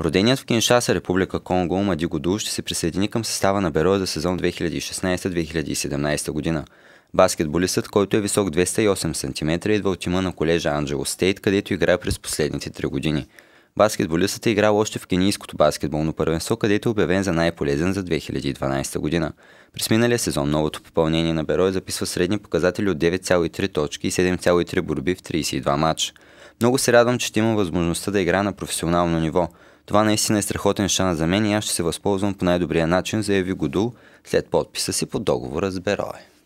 Роденият в Киншаса, Република Конго, Мади Году ще се присъедини към състава на Бероя за сезон 2016-2017 година. Баскетболистът, който е висок 208 см, идва от тима на колежа Анджело Стейт, където играе през последните 3 години. Баскетболистът е играл още в кенийското баскетболно първенство, където е обявен за най-полезен за 2012 година. През миналия сезон новото попълнение на Бероя записва средни показатели от 9,3 точки и 7,3 борби в 32 матча. Много се радвам, че ще имам възможността да игра на професионално ниво. Това наистина е страхотен шанс за мен и аз ще се възползвам по най-добрия начин, заяви Годул след подписа си под договора с Берое.